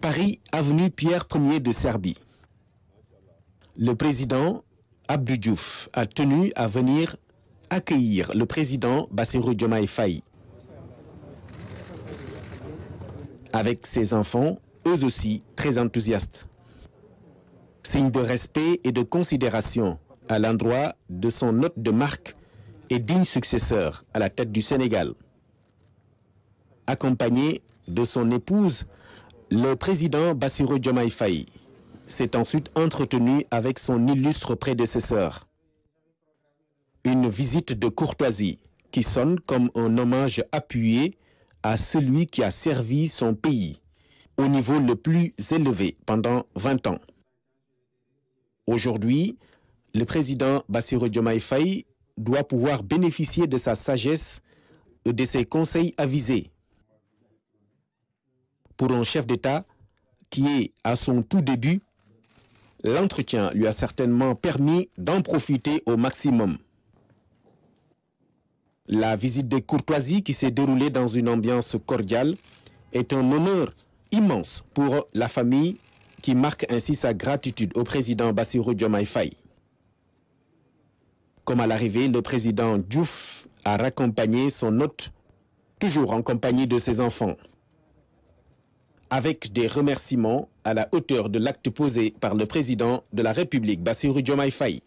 Paris, avenue Pierre Ier de Serbie. Le président Abdou Diouf a tenu à venir accueillir le président Bassirou Diomaye Faye. Avec ses enfants, eux aussi très enthousiastes. Signe de respect et de considération à l'endroit de son hôte de marque et digne successeur à la tête du Sénégal. Accompagné de son épouse, le président Bassiro Diomaye Faye s'est ensuite entretenu avec son illustre prédécesseur. Une visite de courtoisie qui sonne comme un hommage appuyé à celui qui a servi son pays au niveau le plus élevé pendant 20 ans. Aujourd'hui, le président Bassiro Diomaye Faye doit pouvoir bénéficier de sa sagesse et de ses conseils avisés pour un chef d'État qui est à son tout début, l'entretien lui a certainement permis d'en profiter au maximum. La visite de courtoisie qui s'est déroulée dans une ambiance cordiale est un honneur immense pour la famille qui marque ainsi sa gratitude au président Bassiro Diomaye Comme à l'arrivée, le président Diouf a raccompagné son hôte, toujours en compagnie de ses enfants avec des remerciements à la hauteur de l'acte posé par le président de la République, Bassirou Diomaye Faye.